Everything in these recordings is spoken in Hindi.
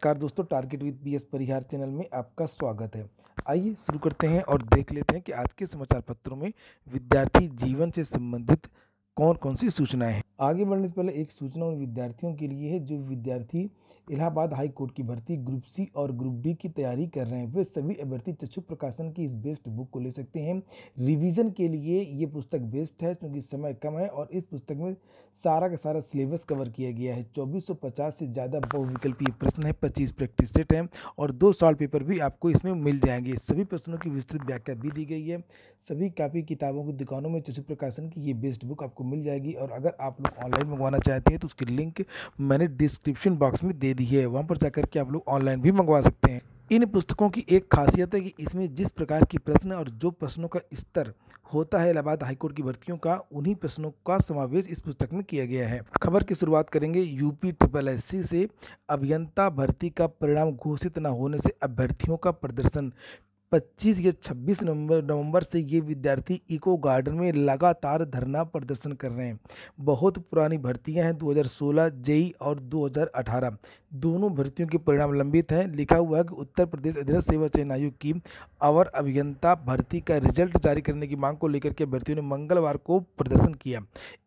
नमस्कार दोस्तों target with B S S Parihar channel में आपका स्वागत है आइए शुरू करते हैं और देख लेते हैं कि आज के समाचार पत्रों में विद्यार्थी जीवन से संबंधित कौन कौन सी सूचनाएं हैं आगे बढ़ने से पहले एक सूचना उन विद्यार्थियों के लिए है जो विद्यार्थी इलाहाबाद हाई कोर्ट की भर्ती ग्रुप सी और ग्रुप डी की तैयारी कर रहे हैं वे सभी अभ्यर्थी चक्षु प्रकाशन की इस बेस्ट बुक को ले सकते हैं रिवीजन के लिए ये पुस्तक बेस्ट है क्योंकि समय कम है और इस पुस्तक में सारा का सारा सिलेबस कवर किया गया है चौबीस से ज़्यादा बहुविकल्पीय प्रश्न है पच्चीस प्रैक्टिस सेट हैं और दो सॉल्व पेपर भी आपको इसमें मिल जाएंगे सभी प्रश्नों की विस्तृत व्याख्या भी दी गई है सभी कापी किताबों की दुकानों में चक्षु प्रकाशन की ये बेस्ट बुक आपको मिल जाएगी और अगर आप लोग ऑनलाइन मंगवाना चाहते हैं तो उसकी लिंक मैंने डिस्क्रिप्शन बॉक्स में दे दी है वहाँ पर जाकर के आप लोग ऑनलाइन भी मंगवा सकते हैं इन पुस्तकों की एक खासियत है कि इसमें जिस प्रकार की प्रश्न और जो प्रश्नों का स्तर होता है इलाहाबाद हाईकोर्ट की भर्तियों का उन्हीं प्रश्नों का समावेश इस पुस्तक में किया गया है खबर की शुरुआत करेंगे यूपी ट्रिपल एस से अभियंता भर्ती का परिणाम घोषित न होने से अभ्यर्थियों का प्रदर्शन 25 या 26 नवंबर नवंबर से ये विद्यार्थी इको गार्डन में लगातार धरना प्रदर्शन कर रहे हैं बहुत पुरानी भर्तियां हैं 2016 जेई और 2018 दोनों भर्तियों के परिणाम लंबित हैं लिखा हुआ है कि उत्तर प्रदेश अधीनस्थ सेवा चयन आयोग की अवर अभियंता भर्ती का रिजल्ट जारी करने की मांग को लेकर के अभ्यर्थियों ने मंगलवार को प्रदर्शन किया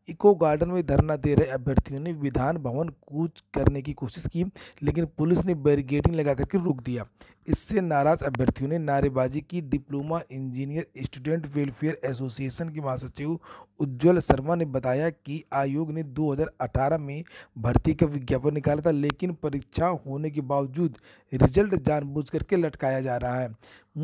इको गार्डन में धरना दे रहे अभ्यर्थियों ने विधान भवन कूच करने की कोशिश की लेकिन पुलिस ने बैरिगेडिंग लगा करके रोक दिया इससे नाराज अभ्यर्थियों ने नारेबाजी की diploma engineer student welfare association के महासचिव उज्ज्वल शर्मा ने बताया कि आयोग ने 2018 में भर्ती का विज्ञापन निकाला था लेकिन परीक्षा होने के बावजूद रिजल्ट जानबूझ करके लटकाया जा रहा है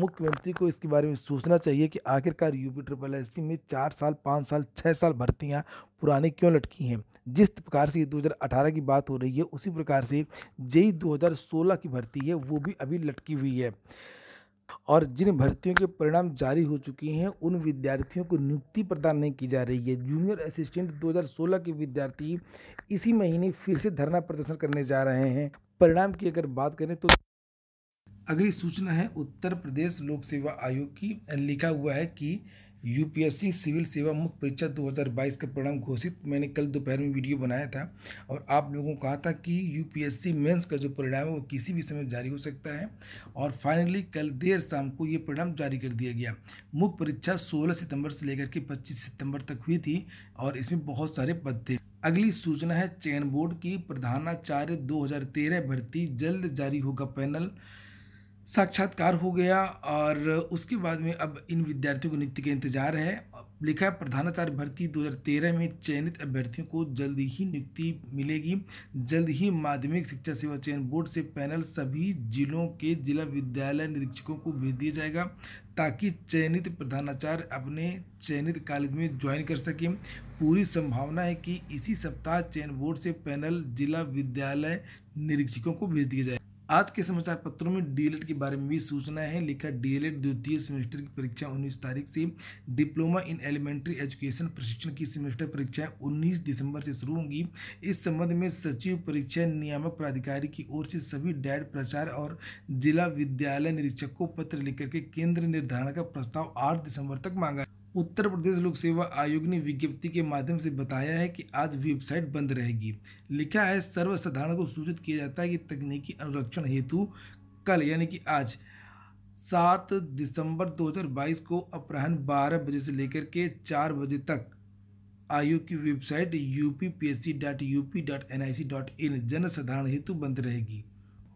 मुख्यमंत्री को इसके बारे में सोचना चाहिए कि आखिरकार यूपी ट्रिपल एस में चार साल पाँच साल छः साल भर्तियाँ पुरानी क्यों लटकी हैं जिस प्रकार से 2018 की बात हो रही है उसी प्रकार से जेई 2016 की भर्ती है वो भी अभी लटकी हुई है और जिन भर्तियों के परिणाम जारी हो चुके हैं उन विद्यार्थियों को नियुक्ति प्रदान नहीं की जा रही है जूनियर असिस्टेंट 2016 के विद्यार्थी इसी महीने फिर से धरना प्रदर्शन करने जा रहे हैं परिणाम की अगर बात करें तो अगली सूचना है उत्तर प्रदेश लोक सेवा आयोग की लिखा हुआ है कि यूपीएससी सिविल सेवा मुख्य परीक्षा 2022 का परिणाम घोषित मैंने कल दोपहर में वीडियो बनाया था और आप लोगों को कहा था कि यूपीएससी मेंस का जो परिणाम है वो किसी भी समय जारी हो सकता है और फाइनली कल देर शाम को ये परिणाम जारी कर दिया गया मुख्य परीक्षा 16 सितंबर से लेकर के 25 सितंबर तक हुई थी और इसमें बहुत सारे पद थे अगली सूचना है चयन बोर्ड की प्रधानाचार्य दो भर्ती जल्द जारी होगा पैनल साक्षात्कार हो गया और उसके बाद में अब इन विद्यार्थियों को नियुक्ति का इंतजार है लिखा है प्रधानाचार्य भर्ती 2013 में चयनित अभ्यर्थियों को जल्द ही नियुक्ति मिलेगी जल्द ही माध्यमिक शिक्षा सेवा चयन बोर्ड से पैनल सभी जिलों के जिला विद्यालय निरीक्षकों को भेज दिया जाएगा ताकि चयनित प्रधानाचार्य अपने चयनित कॉलेज में ज्वाइन कर सकें पूरी संभावना है कि इसी सप्ताह चयन बोर्ड से पैनल जिला विद्यालय निरीक्षकों को भेज दिया जाए आज के समाचार पत्रों में डीएलएड e के बारे में भी सूचना है लिखा डीएलएड e द्वितीय सेमेस्टर की परीक्षा 19 तारीख से डिप्लोमा इन एलिमेंट्री एजुकेशन प्रशिक्षण की सेमेस्टर परीक्षाएं 19 दिसंबर से शुरू होंगी इस संबंध में सचिव परीक्षा नियामक प्राधिकारी की ओर से सभी डैड प्रचार और जिला विद्यालय निरीक्षक को पत्र लिखकर के केंद्र निर्धारण का प्रस्ताव आठ दिसंबर तक मांगा उत्तर प्रदेश लोक सेवा आयोग ने विज्ञप्ति के माध्यम से बताया है कि आज वेबसाइट बंद रहेगी लिखा है सर्वसाधारण को सूचित किया जाता है कि तकनीकी अनुरक्षण हेतु कल यानी कि आज सात दिसंबर 2022 को अपराह्न 12 बजे से लेकर के 4 बजे तक आयोग की website U P P S C dot U P dot N I C dot in जनसाधारण हेतु बंद रहेगी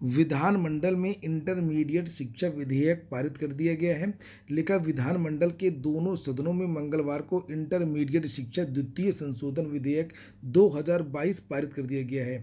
विधानमंडल में इंटरमीडिएट शिक्षा विधेयक पारित कर दिया गया है लिखा विधानमंडल के दोनों सदनों में मंगलवार को इंटरमीडिएट शिक्षा द्वितीय संशोधन विधेयक 2022 पारित कर दिया गया है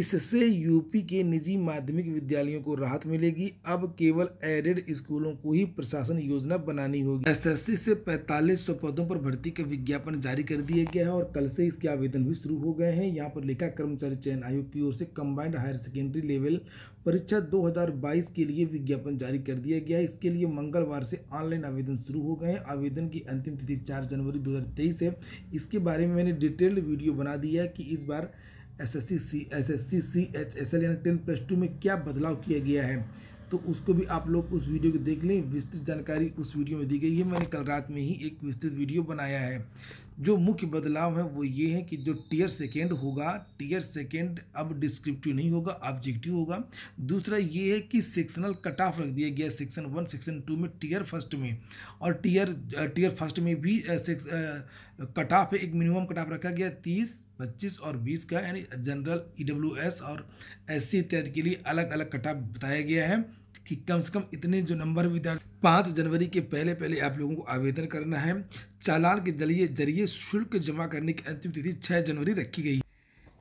इससे यूपी के निजी माध्यमिक विद्यालयों को राहत मिलेगी अब केवल एडेड स्कूलों को ही प्रशासन योजना बनानी होगी एसएससी से 4500 पदों पर भर्ती का विज्ञापन जारी कर दिया गया है और कल से इसके आवेदन भी शुरू हो गए हैं यहाँ पर लिखा कर्मचारी चयन आयोग की ओर से कंबाइंड हायर सेकेंडरी लेवल परीक्षा 2022 के लिए विज्ञापन जारी कर दिया गया है इसके लिए मंगलवार से ऑनलाइन आवेदन शुरू हो गए हैं आवेदन की अंतिम तिथि चार जनवरी 2023 है इसके बारे में मैंने डिटेल्ड वीडियो बना दिया है कि इस बार S S C C S S C C H S L यानी टेन प्लस टू में क्या बदलाव किया गया है तो उसको भी आप लोग उस वीडियो को देख लें विस्तृत जानकारी उस वीडियो में दी गई है मैंने कल रात में ही एक विस्तृत वीडियो बनाया है जो मुख्य बदलाव है वो ये है कि जो टीयर सेकेंड होगा टीयर सेकेंड अब डिस्क्रिप्टिव नहीं होगा ऑब्जेक्टिव होगा दूसरा ये है कि सेक्शनल कट ऑफ रख दिया गया सेक्शन वन सेक्शन टू में टीयर फर्स्ट में और टीयर टीयर फर्स्ट में भी कट ऑफ एक मिनिमम कट ऑफ रखा गया तीस पच्चीस और बीस का यानी जनरल ई और एस इत्यादि के लिए अलग अलग कट ऑफ बताया गया है कि कम से कम इतने जो नंबर विद्यार्थी पाँच जनवरी के पहले पहले आप लोगों को आवेदन करना है चालान के जरिए जरिए शुल्क जमा करने की अंतिम तिथि छः जनवरी रखी गई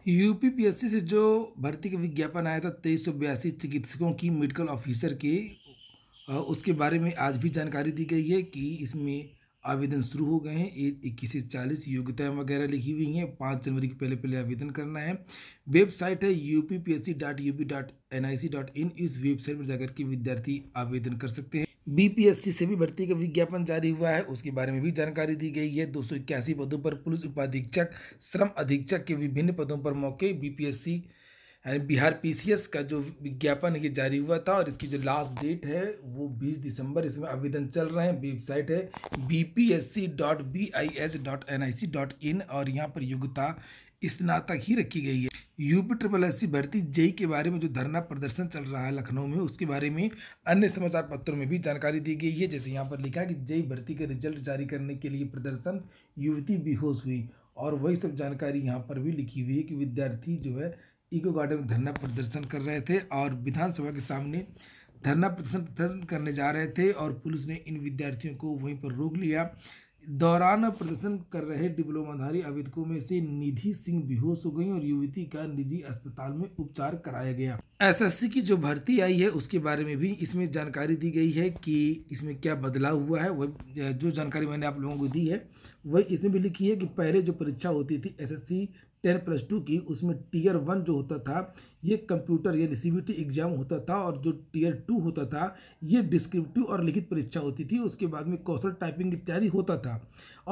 यूपीपीएससी से जो भर्ती का विज्ञापन आया था तेईस सौ बयासी चिकित्सकों की मेडिकल ऑफिसर के उसके बारे में आज भी जानकारी दी गई है कि इसमें आवेदन शुरू हो गए हैं एज इक्कीस से चालीस योग्यताएँ वगैरह लिखी हुई हैं पाँच जनवरी के पहले पहले आवेदन करना है वेबसाइट है U P P S C dot U P dot N I C dot in इस वेबसाइट पर जाकर के विद्यार्थी आवेदन कर सकते हैं बीपीएससी से भी भर्ती का विज्ञापन जारी हुआ है उसके बारे में भी जानकारी दी गई है दो पदों पर पुलिस उपाधीक्षक श्रम अधीक्षक के विभिन्न पदों पर मौके बीपीएससी बिहार पीसीएस का जो विज्ञापन ये जारी हुआ था और इसकी जो लास्ट डेट है वो 20 दिसंबर इसमें आवेदन चल रहे हैं वेबसाइट है B P S C dot B I S dot N I C dot in और यहाँ पर योग्यता स्नातक ही रखी गई है यूपी ट्रिपल एस सी भर्ती जेई e के बारे में जो धरना प्रदर्शन चल रहा है लखनऊ में उसके बारे में अन्य समाचार पत्रों में भी जानकारी दी गई है जैसे यहाँ पर लिखा है कि जेई e भर्ती का रिजल्ट जारी करने के लिए प्रदर्शन युवती बेहोश हुई और वही सब जानकारी यहाँ पर भी लिखी हुई है कि विद्यार्थी जो है ईको गार्डन में धरना प्रदर्शन कर रहे थे और विधानसभा के सामने धरना प्रदर्शन करने जा रहे थे और पुलिस ने इन विद्यार्थियों को वहीं पर रोक लिया दौरान प्रदर्शन कर रहे डिप्लोमाधारी आवेदकों में से निधि सिंह बेहोश हो गई और युवती का निजी अस्पताल में उपचार कराया गया एसएससी की जो भर्ती आई है उसके बारे में भी इसमें जानकारी दी गई है कि इसमें क्या बदलाव हुआ है वह जो जानकारी मैंने आप लोगों को दी है वही इसमें भी लिखी है कि पहले जो परीक्षा होती थी एसएससी टेन प्लस टू की उसमें टीयर वन जो होता था ये कंप्यूटर यानी सीबीटी एग्जाम होता था और जो टीयर टू होता था ये डिस्क्रिप्टिव और लिखित परीक्षा होती थी उसके बाद में कौशल टाइपिंग इत्यादि होता था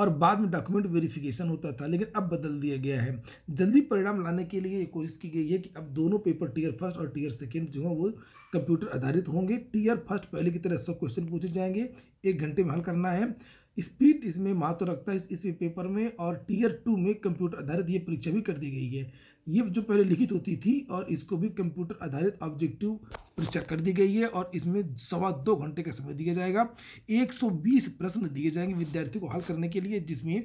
और बाद में डॉक्यूमेंट वेरिफिकेशन होता था लेकिन अब बदल दिया गया है जल्दी परिणाम लाने के लिए ये कोशिश की गई है कि अब दोनों पेपर टीयर फर्स्ट और टीयर सेकेंड जो हैं वो कंप्यूटर आधारित होंगे टीयर फर्स्ट पहले की तरह सब क्वेश्चन पूछे जाएंगे एक घंटे में हल करना है स्पीड इसमें महत्व रखता है इस पेपर में और टीयर टू में कंप्यूटर आधारित ये परीक्षा भी कर दी गई है ये जो पहले लिखित होती थी और इसको भी कंप्यूटर आधारित ऑब्जेक्टिव परीक्षा कर दी गई है और इसमें सवा दो घंटे का समय दिया जाएगा 120 प्रश्न दिए जाएंगे विद्यार्थियों को हल करने के लिए जिसमें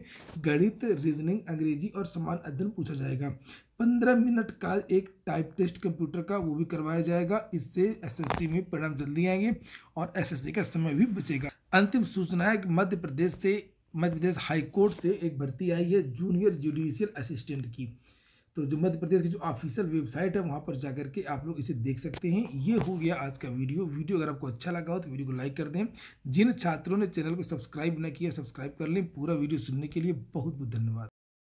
गणित रीजनिंग अंग्रेजी और समान अध्ययन पूछा जाएगा पंद्रह मिनट का एक टाइप टेस्ट कंप्यूटर का वो भी करवाया जाएगा इससे एसएससी में परिणाम जल्दी आएंगे और एसएससी का समय भी बचेगा अंतिम सूचना है कि मध्य प्रदेश से मध्य प्रदेश हाई कोर्ट से एक भर्ती आई है जूनियर जुडिशियल असिस्टेंट की तो जो मध्य प्रदेश की जो ऑफिशियल वेबसाइट है वहाँ पर जाकर के आप लोग इसे देख सकते हैं ये हो गया आज का वीडियो वीडियो अगर आपको अच्छा लगा हो तो वीडियो को लाइक कर दें जिन छात्रों ने चैनल को सब्सक्राइब न किया सब्सक्राइब कर लें पूरा वीडियो सुनने के लिए बहुत बहुत धन्यवाद